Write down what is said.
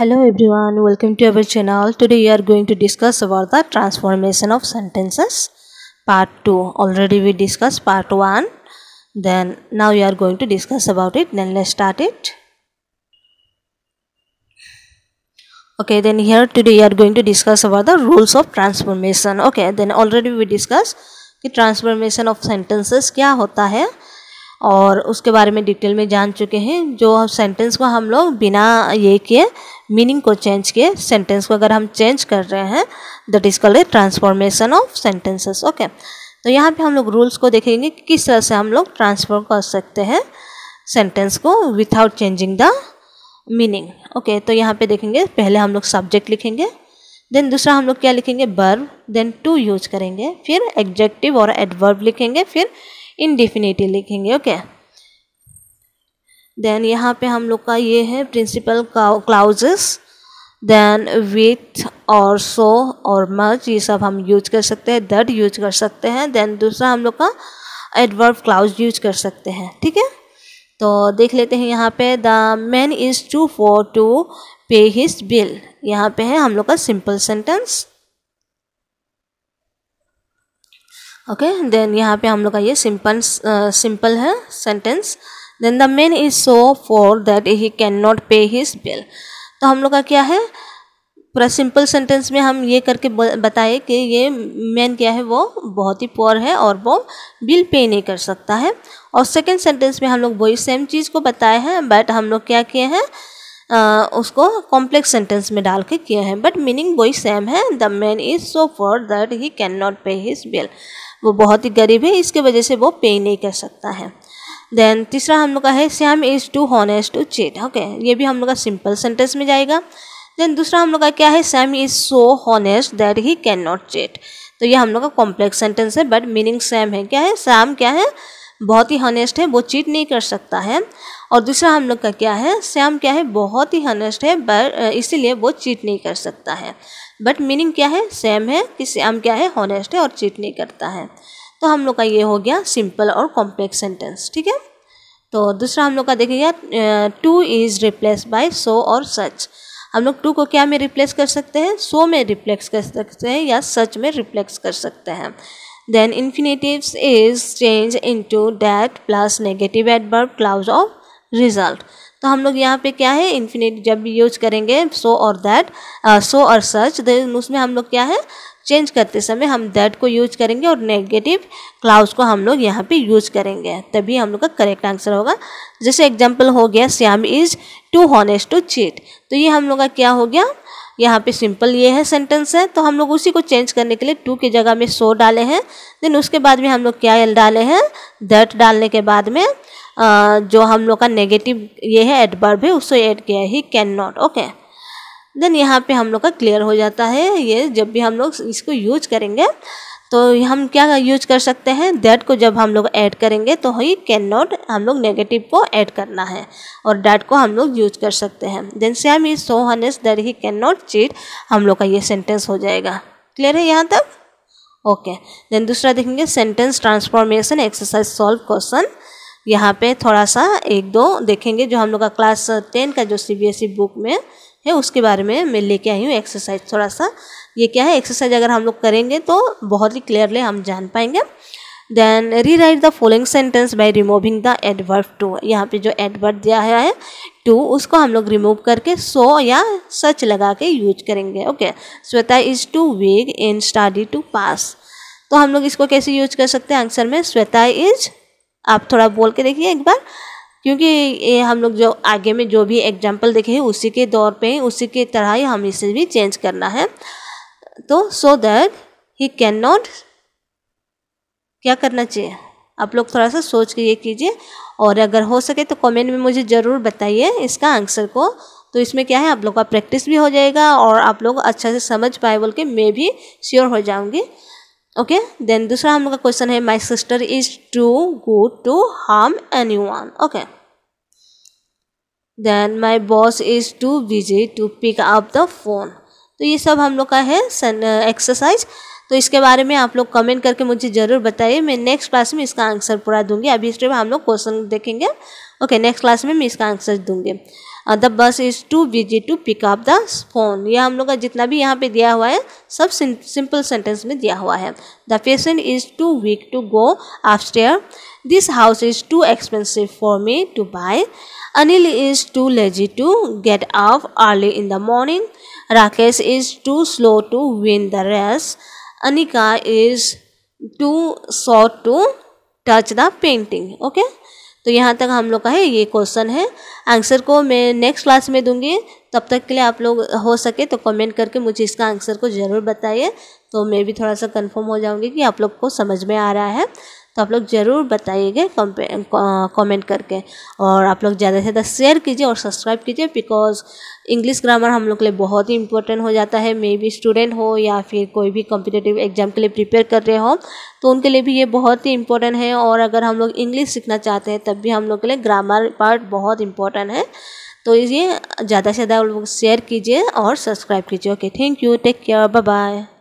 hello everyone welcome to our channel today we are going to discuss about the transformation of sentences part 2 already we discussed part 1 then now we are going to discuss about it then let's start it okay then here today we are going to discuss about the rules of transformation okay then already we discussed कि transformation of sentences क्या होता है और उसके बारे में detail में जान चुके हैं जो सेंटेंस को हम लोग बिना ये किए मीनिंग को चेंज किए सेंटेंस को अगर हम चेंज कर रहे हैं that is called transformation of sentences okay तो यहाँ पे हम लोग रूल्स को देखेंगे कि किस तरह से हम लोग ट्रांसफॉर्म कर सकते हैं सेंटेंस को without changing the meaning okay तो यहाँ पे देखेंगे पहले हम लोग सब्जेक्ट लिखेंगे देन दूसरा हम लोग क्या लिखेंगे बर्ब देन टू यूज करेंगे फिर एग्जेक्टिव और एडवर्ब लिखेंगे फिर इनडिफिनेटिव लिखेंगे ओके देन यहाँ पे हम लोग का ये है प्रिंसिपल क्लाउजेस देन विथ और सो और मच ये सब हम यूज कर सकते हैं दर्ड यूज कर सकते हैं देन दूसरा हम लोग का एडवर्ब क्लाउज यूज कर सकते हैं ठीक है तो देख लेते हैं यहाँ पे the man is too poor to pay his bill यहाँ पे है हम लोग का सिंपल सेंटेंस ओके देन यहाँ पे हम लोग का ये सिंपल सिंपल uh, है sentence then the man is so poor that he can not pay his bill तो हम लोग का क्या है पूरा सिंपल सेंटेंस में हम ये करके बताए कि ये मैन क्या है वो बहुत ही पुअर है और वो बिल पे नहीं कर सकता है और सेकेंड सेंटेंस में हम लोग वही सेम चीज़ को बताए हैं बट हम लोग क्या किए हैं uh, उसको कॉम्प्लेक्स सेंटेंस में डाल के किए हैं बट मीनिंग वही सेम है the man is so poor that he can not pay his bill वो बहुत ही गरीब है इसके वजह से वो पे नहीं कर सकता है देन तीसरा हम लोग का है Sam is too honest to cheat okay ये भी हम लोग का सिंपल सेंटेंस में जाएगा देन दूसरा हम लोग का क्या है Sam is so honest that he can not cheat तो ये हम लोग का कॉम्प्लेक्स सेंटेंस है बट मीनिंग सैम है क्या है सैम क्या है बहुत ही हनेस्ट है वो चीट नहीं कर सकता है और दूसरा हम लोग का क्या है श्याम क्या है बहुत ही हनेस्ट है बट इसीलिए वो चीट नहीं कर सकता है बट मीनिंग क्या है सेम है कि श्याम क्या है हॉनेस्ट है और चीट नहीं करता है तो हम लोग का ये हो गया सिंपल और कॉम्प्लेक्स सेंटेंस ठीक है तो दूसरा हम लोग का देखेगा too is replace by so और सच हम लोग टू को क्या में रिप्लेस कर सकते हैं सो में रिप्लेक्स कर सकते हैं या सच में रिप्लेक्स कर सकते हैं then infinitives is change into that plus negative adverb clause of result तो हम लोग यहाँ पे क्या है इन्फिनेट जब भी यूज करेंगे सो और दैट सो और सच देन उसमें हम लोग क्या है चेंज करते समय हम दैट को यूज करेंगे और नेगेटिव क्लाउज को हम लोग यहाँ पे यूज करेंगे तभी हम लोग का करेक्ट आंसर होगा जैसे एग्जाम्पल हो गया Shyam is too honest to cheat तो ये हम लोग का क्या हो गया यहाँ पे सिंपल ये है सेंटेंस है तो हम लोग उसी को चेंज करने के लिए टू की जगह में सो डाले हैं देन उसके बाद में हम लोग क्या डाले हैं दैट डालने के बाद में आ, जो हम लोग का नेगेटिव ये है एडबर्ब है उसको ऐड किया he can not okay then यहाँ पे हम लोग का क्लियर हो जाता है ये जब भी हम लोग इसको यूज करेंगे तो हम क्या यूज कर सकते हैं दैट को जब हम लोग ऐड करेंगे तो ही कैन नॉट हम लोग नेगेटिव को ऐड करना है और डैट को हम लोग यूज कर सकते हैं then Shyam is so honest that he can not cheat हम लोग का ये सेंटेंस हो जाएगा क्लियर है यहाँ तक ओके देन दूसरा देखेंगे sentence transformation exercise solve question यहाँ पे थोड़ा सा एक दो देखेंगे जो हम लोग का क्लास टेन का जो सी बुक e में है उसके बारे में मैं लेके आई हूँ एक्सरसाइज थोड़ा सा ये क्या है एक्सरसाइज अगर हम लोग करेंगे तो बहुत ही क्लियरली हम जान पाएंगे then rewrite the following sentence by removing the adverb too यहाँ पे जो एडवर्ब दिया हुआ है टू उसको हम लोग रिमूव करके सो या सच लगा के यूज करेंगे okay Shweta is too weak in study to pass तो हम लोग इसको कैसे यूज कर सकते हैं आंसर में स्वेता इज आप थोड़ा बोल के देखिए एक बार क्योंकि ये हम लोग जो आगे में जो भी एग्जाम्पल देखे हैं उसी के दौर पे उसी के तरह ही हम इसे भी चेंज करना है तो so that he can not क्या करना चाहिए आप लोग थोड़ा सा सोच के ये कीजिए और अगर हो सके तो कमेंट में मुझे ज़रूर बताइए इसका आंसर को तो इसमें क्या है आप लोग का प्रैक्टिस भी हो जाएगा और आप लोग अच्छा से समझ पाए बोल के मैं भी श्योर हो जाऊँगी ओके देन दूसरा हम लोग का क्वेश्चन है my sister is too good to harm anyone okay then my boss is too busy to pick up the phone तो ये सब हम लोग का है एक्सरसाइज uh, तो इसके बारे में आप लोग कमेंट करके मुझे ज़रूर बताइए मैं नेक्स्ट क्लास में इसका आंसर पूरा दूंगी अभी इस टाइम हम लोग क्वेश्चन देखेंगे ओके नेक्स्ट क्लास में मैं इसका आंसर दूंगी the boss is too busy to pick up the phone यह हम लोग का जितना भी यहाँ पे दिया हुआ है सब सिंपल सेंटेंस में दिया हुआ है the patient is too weak to go after this house is too expensive for me to buy Anil is too lazy to get up early in the morning Rakesh is too slow to win the race Anika is too short to touch the painting okay तो यहाँ तक हम लोग का है ये question है answer को मैं नेक्स्ट क्लास में दूंगी तब तक के लिए आप लोग हो सके तो कमेंट करके मुझे इसका आंसर को जरूर बताइए तो मैं भी थोड़ा सा कंफर्म हो जाऊंगी कि आप लोग को समझ में आ रहा है तो आप लोग ज़रूर बताइएगा कमेंट करके और आप लोग ज़्यादा से ज़्यादा शेयर कीजिए और सब्सक्राइब कीजिए बिकॉज इंग्लिश ग्रामर हम लोग के लिए बहुत ही इंपॉर्टेंट हो जाता है मे बी स्टूडेंट हो या फिर कोई भी कॉम्पिटेटिव एग्जाम के लिए प्रिपेयर कर रहे हो तो उनके लिए भी ये बहुत ही इंपॉर्टेंट है और अगर हम लोग इंग्लिश सीखना चाहते हैं तब भी हम लोग के लिए ग्रामर पार्ट बहुत इंपॉर्टेंट है तो ये ज़्यादा से ज़्यादा लोग शेयर कीजिए और सब्सक्राइब कीजिए okay thank you take care bye bye